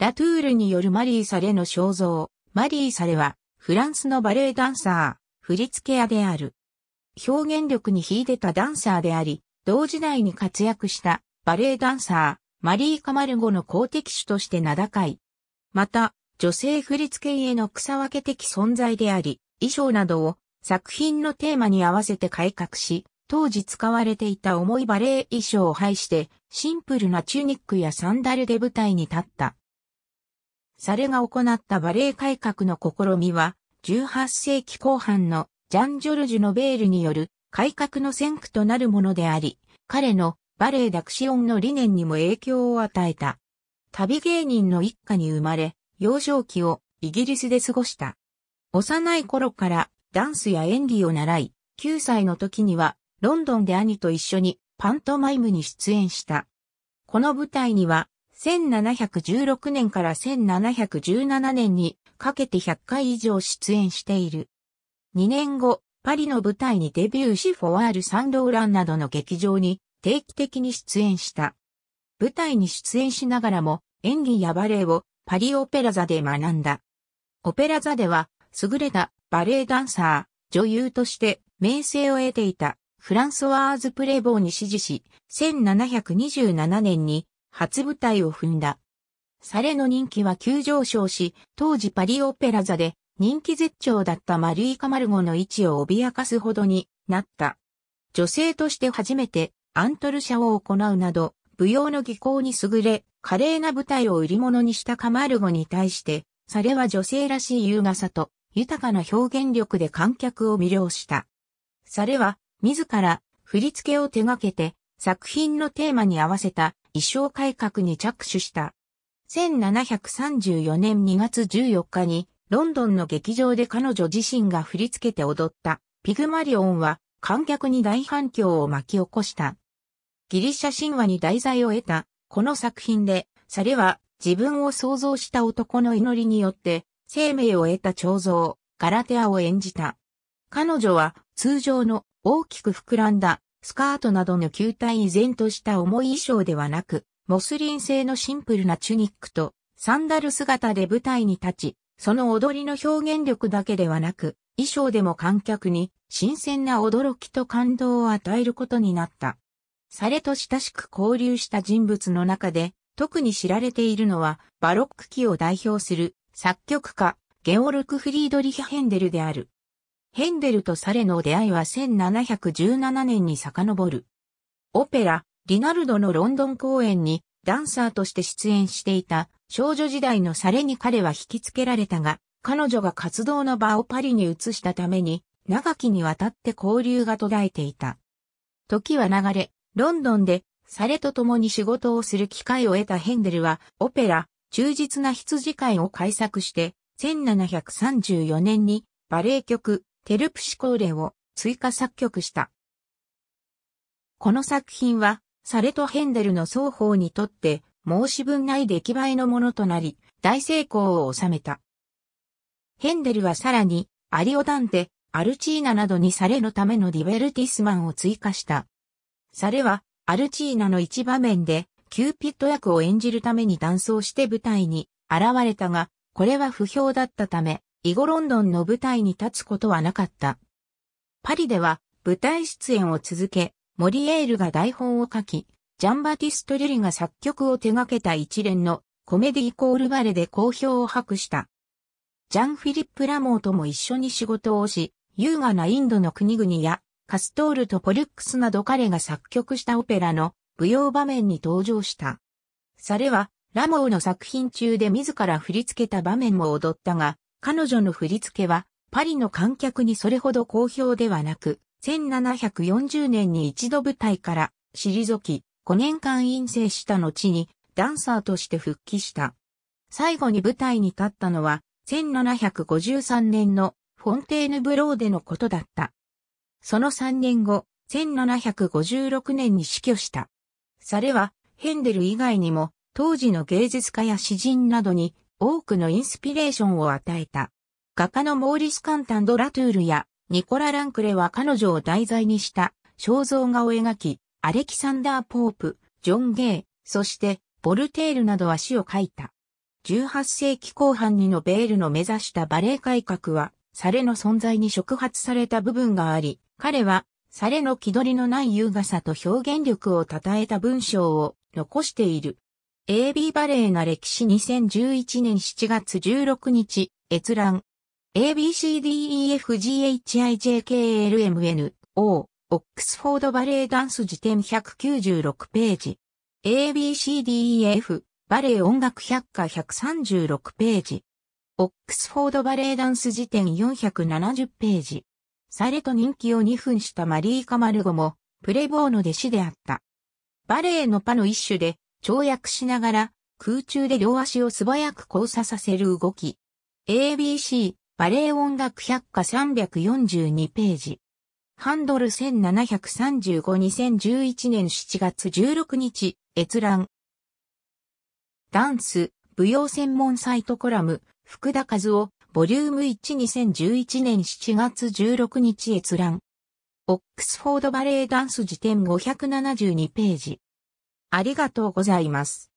ラトゥールによるマリー・サレの肖像。マリー・サレは、フランスのバレエダンサー、振付屋である。表現力に秀でたダンサーであり、同時代に活躍したバレエダンサー、マリー・カマルゴの公的主として名高い。また、女性振付家の草分け的存在であり、衣装などを作品のテーマに合わせて改革し、当時使われていた重いバレエ衣装を配して、シンプルなチュニックやサンダルで舞台に立った。されが行ったバレエ改革の試みは、18世紀後半のジャン・ジョルジュ・ノベールによる改革の先駆となるものであり、彼のバレエダクシオンの理念にも影響を与えた。旅芸人の一家に生まれ、幼少期をイギリスで過ごした。幼い頃からダンスや演技を習い、9歳の時にはロンドンで兄と一緒にパントマイムに出演した。この舞台には1716年から1717年にかけて100回以上出演している。2年後、パリの舞台にデビューしフォワール・サンローランなどの劇場に定期的に出演した。舞台に出演しながらも演技やバレエをパリオペラ座で学んだ。オペラ座では優れたバレエダンサー、女優として名声を得ていたフランソワーズ・プレボーに指示し、1727年に初舞台を踏んだ。サレの人気は急上昇し、当時パリオペラ座で人気絶頂だったマルイカ・マルゴの位置を脅かすほどになった。女性として初めてアントルシャを行うなど、舞踊の技巧に優れ、華麗な舞台を売り物にしたカマルゴに対して、それは女性らしい優雅さと豊かな表現力で観客を魅了した。それは自ら振り付けを手掛けて作品のテーマに合わせた衣装改革に着手した。1734年2月14日に、ロンドンの劇場で彼女自身が振り付けて踊った、ピグマリオンは、観客に大反響を巻き起こした。ギリシャ神話に題材を得た、この作品で、サレは自分を想像した男の祈りによって、生命を得た彫像、ガラテアを演じた。彼女は通常の大きく膨らんだスカートなどの球体依然とした重い衣装ではなく、モスリン製のシンプルなチュニックとサンダル姿で舞台に立ち、その踊りの表現力だけではなく、衣装でも観客に新鮮な驚きと感動を与えることになった。されと親しく交流した人物の中で、特に知られているのは、バロック期を代表する作曲家、ゲオルク・フリードリヒ・ヘンデルである。ヘンデルとサレの出会いは1717年に遡る。オペラ、リナルドのロンドン公演にダンサーとして出演していた少女時代のサレに彼は引きつけられたが、彼女が活動の場をパリに移したために、長きにわたって交流が途絶えていた。時は流れ、ロンドンで、サレと共に仕事をする機会を得たヘンデルは、オペラ、忠実な羊飼いを改作して、1734年に、バレエ曲、テルプシコーレを追加作曲した。この作品は、サレとヘンデルの双方にとって申し分ない出来栄えのものとなり、大成功を収めた。ヘンデルはさらに、アリオダンテ、アルチーナなどにサレのためのディベルティスマンを追加した。サレは、アルチーナの一場面で、キューピッド役を演じるために男装して舞台に現れたが、これは不評だったため、囲碁ロンドンの舞台に立つことはなかった。パリでは舞台出演を続け、モリエールが台本を書き、ジャンバティスト・リュリが作曲を手掛けた一連のコメディイコールバレで好評を博した。ジャン・フィリップ・ラモーとも一緒に仕事をし、優雅なインドの国々やカストールとポリュックスなど彼が作曲したオペラの舞踊場面に登場した。それはラモーの作品中で自ら振り付けた場面も踊ったが、彼女の振り付けは、パリの観客にそれほど好評ではなく、1740年に一度舞台から退き、5年間陰性した後にダンサーとして復帰した。最後に舞台に立ったのは、1753年のフォンテーヌブローでのことだった。その3年後、1756年に死去した。サれは、ヘンデル以外にも、当時の芸術家や詩人などに多くのインスピレーションを与えた。画家のモーリス・カンタン・ド・ラトゥールやニコラ・ランクレは彼女を題材にした肖像画を描き、アレキサンダー・ポープ、ジョン・ゲイ、そしてボルテールなどは詩を書いた。18世紀後半にのベールの目指したバレエ改革は、サレの存在に触発された部分があり、彼は、サレの気取りのない優雅さと表現力を称えた文章を残している。AB バレーな歴史2011年7月16日、閲覧。ABCDEFGHIJKLMNO、オックスフォードバレーダンス辞典196ページ。ABCDEF、バレー音楽百科136ページ。オックスフォードバレーダンス辞典470ページ。されと人気を2分したマリー・カマルゴも、プレボーの弟子であった。バレエのパの一種で、跳躍しながら空中で両足を素早く交差させる動き。ABC バレエ音楽百科342ページ。ハンドル1735-2011年7月16日、閲覧。ダンス、舞踊専門サイトコラム、福田和夫、ボリューム1-2011年7月16日閲覧。オックスフォードバレエダンス辞典572ページ。ありがとうございます。